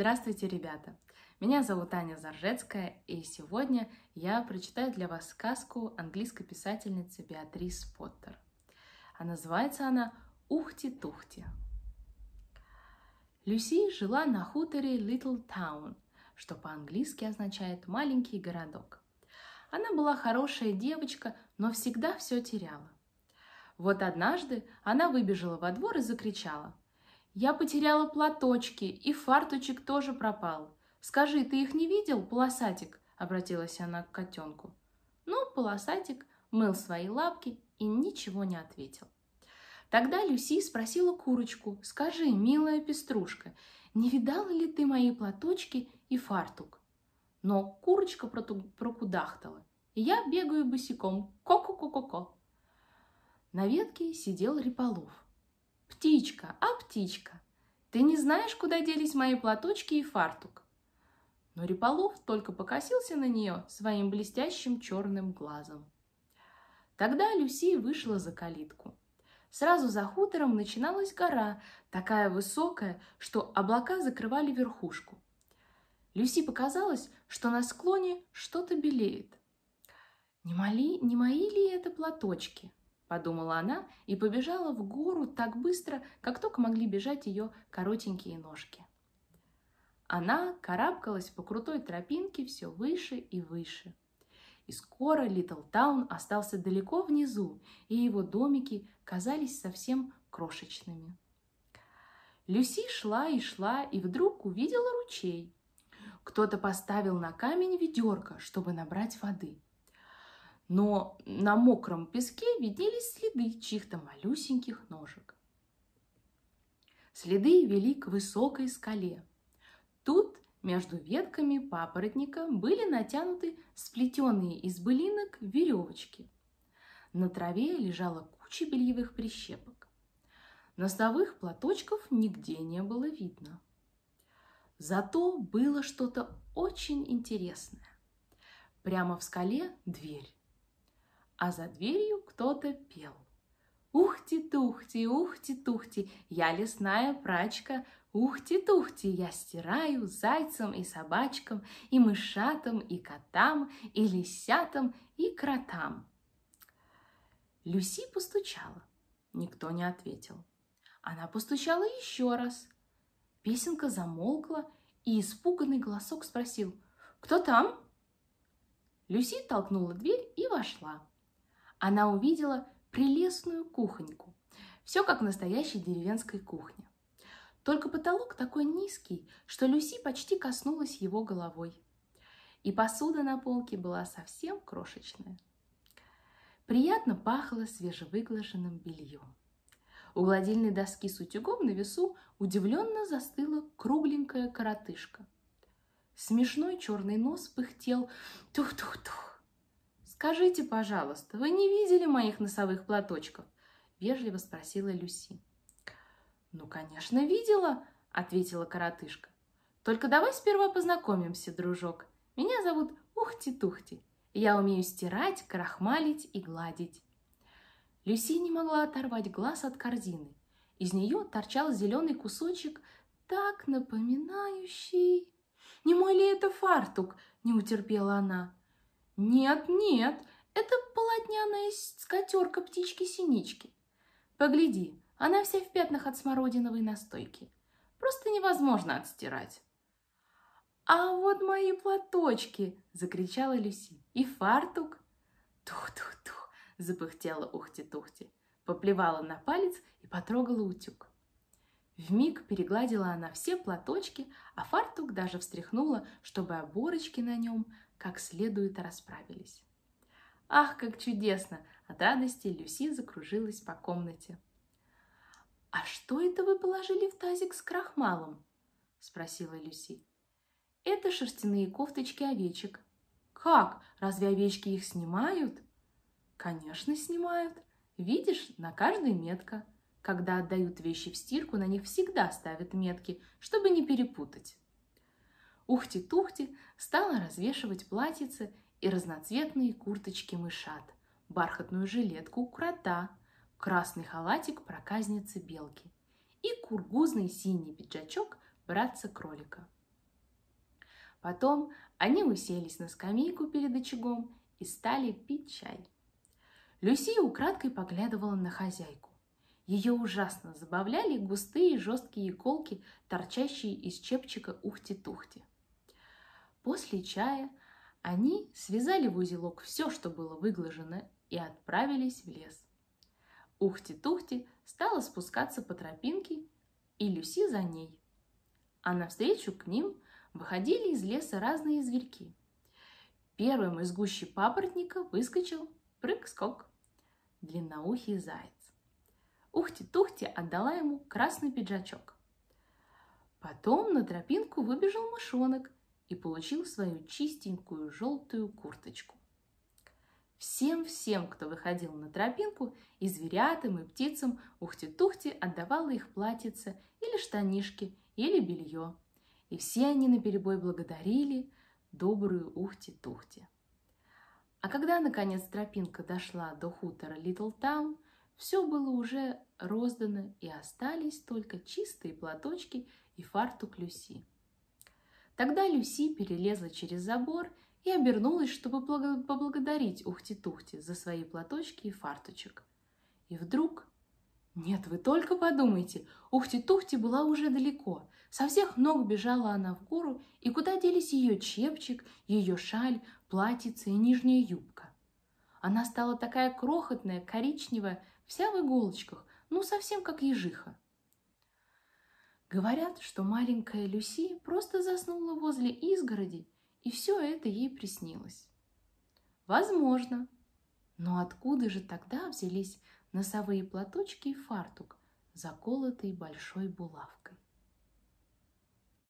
Здравствуйте, ребята! Меня зовут Аня Заржецкая, и сегодня я прочитаю для вас сказку английской писательницы Беатрис Поттер. А называется она «Ухти-тухти». Люси жила на хуторе Little Town, что по-английски означает «маленький городок». Она была хорошая девочка, но всегда все теряла. Вот однажды она выбежала во двор и закричала – я потеряла платочки, и фарточек тоже пропал. Скажи, ты их не видел, полосатик? Обратилась она к котенку. Но ну, полосатик мыл свои лапки и ничего не ответил. Тогда Люси спросила курочку, скажи, милая пеструшка, не видала ли ты мои платочки и фартук? Но курочка прокудахтала, я бегаю босиком, ко-ко-ко-ко-ко. На ветке сидел Риполов – Птичка, а птичка, ты не знаешь, куда делись мои платочки и фартук? Но Риполов только покосился на нее своим блестящим черным глазом. Тогда Люси вышла за калитку. Сразу за хутором начиналась гора, такая высокая, что облака закрывали верхушку. Люси показалось, что на склоне что-то белеет. Не моли, не мои ли это платочки? подумала она и побежала в гору так быстро, как только могли бежать ее коротенькие ножки. Она карабкалась по крутой тропинке все выше и выше. И скоро Литл Таун остался далеко внизу, и его домики казались совсем крошечными. Люси шла и шла, и вдруг увидела ручей. Кто-то поставил на камень ведерко, чтобы набрать воды – но на мокром песке виднелись следы чьих-то малюсеньких ножек. Следы вели к высокой скале. Тут между ветками папоротника были натянуты сплетенные из былинок веревочки. На траве лежала куча бельевых прищепок. Носовых платочков нигде не было видно. Зато было что-то очень интересное. Прямо в скале дверь а за дверью кто-то пел. Ухти-тухти, ухти-тухти, я лесная прачка, Ухти-тухти, я стираю зайцам и собачкам, и мышатам, и котам, и лисятам, и кротам. Люси постучала. Никто не ответил. Она постучала еще раз. Песенка замолкла, и испуганный голосок спросил «Кто там?». Люси толкнула дверь и вошла она увидела прелестную кухоньку. Все как в настоящей деревенской кухне. Только потолок такой низкий, что Люси почти коснулась его головой. И посуда на полке была совсем крошечная. Приятно пахло свежевыглаженным бельем. У гладильной доски с утюгом на весу удивленно застыла кругленькая коротышка. Смешной черный нос пыхтел тух-тух-тух, «Скажите, пожалуйста, вы не видели моих носовых платочков?» – вежливо спросила Люси. «Ну, конечно, видела», – ответила коротышка. «Только давай сперва познакомимся, дружок. Меня зовут Ухти-Тухти. Я умею стирать, крахмалить и гладить». Люси не могла оторвать глаз от корзины. Из нее торчал зеленый кусочек, так напоминающий... «Не мой ли это фартук?» – не утерпела она. Нет, нет, это полотняная скатерка птички-синички. Погляди, она вся в пятнах от смородиновой настойки. Просто невозможно отстирать. «А вот мои платочки!» – закричала Люси. «И фартук!» «Тух-тух-тух!» – запыхтела Ухти-Тухти. Поплевала на палец и потрогала утюг. В миг перегладила она все платочки, а фартук даже встряхнула, чтобы оборочки на нем как следует расправились. «Ах, как чудесно!» От радости Люси закружилась по комнате. «А что это вы положили в тазик с крахмалом?» – спросила Люси. «Это шерстяные кофточки овечек». «Как? Разве овечки их снимают?» «Конечно, снимают. Видишь, на каждой метка. Когда отдают вещи в стирку, на них всегда ставят метки, чтобы не перепутать». Ухти-тухти стала развешивать платьицы и разноцветные курточки мышат, бархатную жилетку крота, красный халатик проказницы белки и кургузный синий пиджачок братца кролика. Потом они уселись на скамейку перед очагом и стали пить чай. Люсия украдкой поглядывала на хозяйку. Ее ужасно забавляли густые жесткие иголки, торчащие из чепчика ухти-тухти. После чая они связали в узелок все, что было выглажено, и отправились в лес. Ухти-тухти стала спускаться по тропинке, и Люси за ней. А навстречу к ним выходили из леса разные зверьки. Первым из гущи папоротника выскочил прыг-скок, длинноухий заяц. Ухти-тухти отдала ему красный пиджачок. Потом на тропинку выбежал мышонок – и получил свою чистенькую желтую курточку. Всем-всем, кто выходил на тропинку, и зверятам, и птицам ухти-тухти отдавала их платьице или штанишки, или белье. И все они наперебой благодарили добрую ухти-тухти. А когда, наконец, тропинка дошла до хутора Литл Таун, все было уже роздано, и остались только чистые платочки и фартук Люси. Тогда Люси перелезла через забор и обернулась, чтобы поблагодарить Ухти-Тухти за свои платочки и фарточек. И вдруг... Нет, вы только подумайте, Ухти-Тухти была уже далеко. Со всех ног бежала она в гору, и куда делись ее чепчик, ее шаль, платьице и нижняя юбка. Она стала такая крохотная, коричневая, вся в иголочках, ну совсем как ежиха. Говорят, что маленькая Люси просто заснула возле изгороди, и все это ей приснилось. Возможно. Но откуда же тогда взялись носовые платочки и фартук, заколотый большой булавкой?